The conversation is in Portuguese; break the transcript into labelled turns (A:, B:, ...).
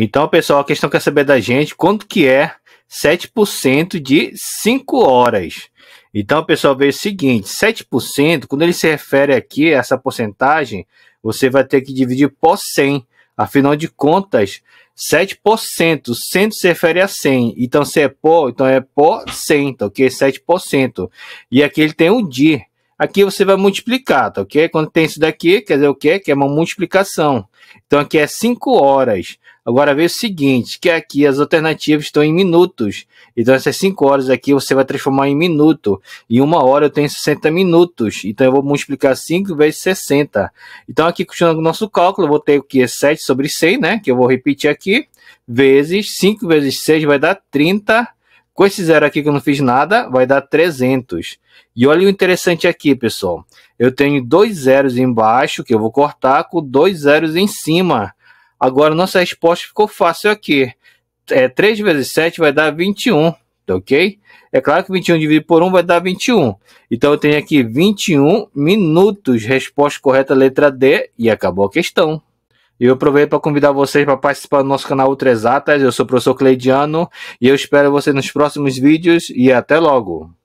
A: Então, pessoal, a questão que é saber da gente, quanto que é 7% de 5 horas? Então, pessoal, veja o seguinte, 7%, quando ele se refere aqui a essa porcentagem, você vai ter que dividir por 100. Afinal de contas, 7%, 100 se refere a 100. Então, se é por, então é por 100, tá ok? 7%. E aqui ele tem um dia. Aqui você vai multiplicar, tá ok? Quando tem isso daqui, quer dizer o quê? Que é uma multiplicação. Então, aqui é 5 horas. Agora veja o seguinte, que é aqui as alternativas estão em minutos. Então essas 5 horas aqui você vai transformar em minuto. Em uma hora eu tenho 60 minutos. Então eu vou multiplicar 5 vezes 60. Então aqui continuando o nosso cálculo, eu vou ter o que? 7 sobre 100, né? Que eu vou repetir aqui. Vezes 5 vezes 6 vai dar 30 com esse zero aqui que eu não fiz nada, vai dar 300. E olha o interessante aqui, pessoal. Eu tenho dois zeros embaixo, que eu vou cortar, com dois zeros em cima. Agora, nossa resposta ficou fácil aqui. É, 3 vezes 7 vai dar 21, tá ok? É claro que 21 dividido por 1 vai dar 21. Então, eu tenho aqui 21 minutos. Resposta correta, letra D. E acabou a questão. E eu aproveito para convidar vocês para participar do nosso canal Ultra Exatas. Eu sou o professor Cleidiano e eu espero vocês nos próximos vídeos e até logo.